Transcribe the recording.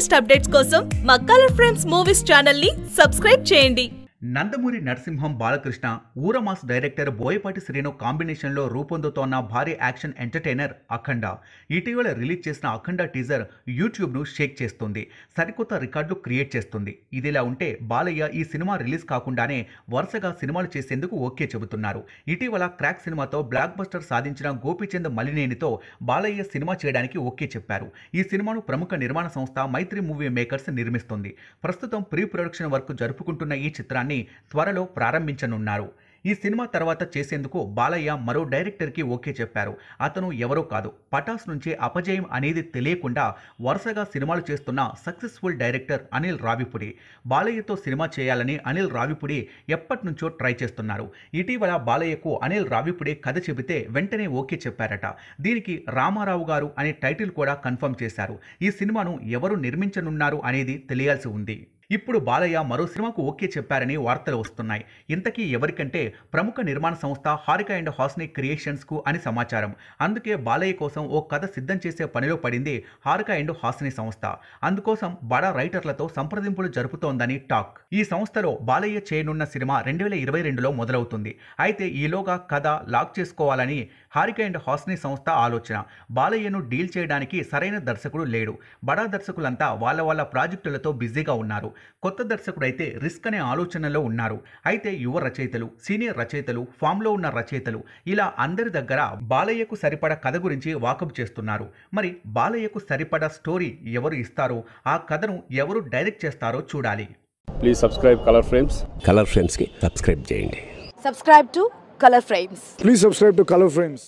latest updates కోసం మా colour friends movies ని సబ్స్క్రైబ్ చేయండి నందమూరి నరసింహం బాలకృష్ణ ఊరమాస్ డైరెక్టర్ బోయపాటి శ్రీను కాంబినేషన్లో రూపొందుతోన్న భారీ యాక్షన్ ఎంటర్టైనర్ అఖండ ఇటీవల రిలీజ్ చేసిన అఖండ టీజర్ యూట్యూబ్ను షేక్ చేస్తుంది సరికొత్త రికార్డులు క్రియేట్ చేస్తుంది ఇదిలా ఉంటే బాలయ్య ఈ సినిమా రిలీజ్ కాకుండానే వరుసగా సినిమాలు చేసేందుకు ఓకే చెబుతున్నారు ఇటీవల క్రాక్ సినిమాతో బ్లాక్ బస్టర్ సాధించిన గోపీచంద్ మలినేనితో బాలయ్య సినిమా చేయడానికి ఓకే చెప్పారు ఈ సినిమాను ప్రముఖ నిర్మాణ సంస్థ మైత్రి మూవీ మేకర్స్ నిర్మిస్తుంది ప్రస్తుతం ప్రీ ప్రొడక్షన్ వర్క్ జరుపుకుంటున్న ఈ చిత్రాన్ని చిత్రాన్ని త్వరలో ప్రారంభించనున్నారు ఈ సినిమా తర్వాత చేసేందుకు బాలయ్య మరో డైరెక్టర్కి ఓకే చెప్పారు అతను ఎవరో కాదు పటాస్ నుంచి అపజయం అనేది తెలియకుండా వరుసగా సినిమాలు చేస్తున్న సక్సెస్ఫుల్ డైరెక్టర్ అనిల్ రావిపుడి బాలయ్యతో సినిమా చేయాలని అనిల్ రావిపుడి ఎప్పటి నుంచో ట్రై చేస్తున్నారు ఇటీవల బాలయ్యకు అనిల్ రావిపుడి కథ చెబితే వెంటనే ఓకే చెప్పారట దీనికి రామారావు గారు అనే టైటిల్ కూడా కన్ఫర్మ్ చేశారు ఈ సినిమాను ఎవరు నిర్మించనున్నారు అనేది తెలియాల్సి ఉంది ఇప్పుడు బాలయ్య మరో సినిమాకు ఓకే చెప్పారని వార్తలు వస్తున్నాయి ఇంతకీ ఎవరికంటే ప్రముఖ నిర్మాణ సంస్థ హారిక అండ్ హాస్ని క్రియేషన్స్కు అని సమాచారం అందుకే బాలయ్య కోసం ఓ కథ సిద్ధం చేసే పనిలో పడింది హారిక అండ్ హాస్ని సంస్థ అందుకోసం బడా రైటర్లతో సంప్రదింపులు జరుపుతోందని టాక్ ఈ సంస్థలో బాలయ్య చేయనున్న సినిమా రెండు వేల ఇరవై రెండులో మొదలవుతుంది అయితే ఈలోగా కథ లాక్ చేసుకోవాలని హారిక అండ్ హాస్ని సంస్థ ఆలోచన బాలయ్యను డీల్ చేయడానికి సరైన దర్శకుడు లేడు బడా దర్శకులంతా వాళ్ళ వాళ్ళ ప్రాజెక్టులతో బిజీగా ఉన్నారు కొత్త దర్శకుడు అయితే రిస్క్ అనే ఆలోచనలో ఉన్నారు అయితే యువ రచయితలు సీనియర్ రచయితలు ఫామ్లో ఉన్న రచయితలు ఇలా అందరి దగ్గర బాలయ్యకు సరిపడ కథ గురించి వాకప్ చేస్తున్నారు మరి బాలయ్యకు సరిపడ స్టోరీ ఎవరు ఇస్తారో ఆ కథను ఎవరు డైరెక్ట్ చేస్తారో చూడాలి please subscribe colour frames colour ఫ్రేమ్స్కి సబ్స్క్రైబ్ చేయండి subscribe to colour frames please subscribe to colour frames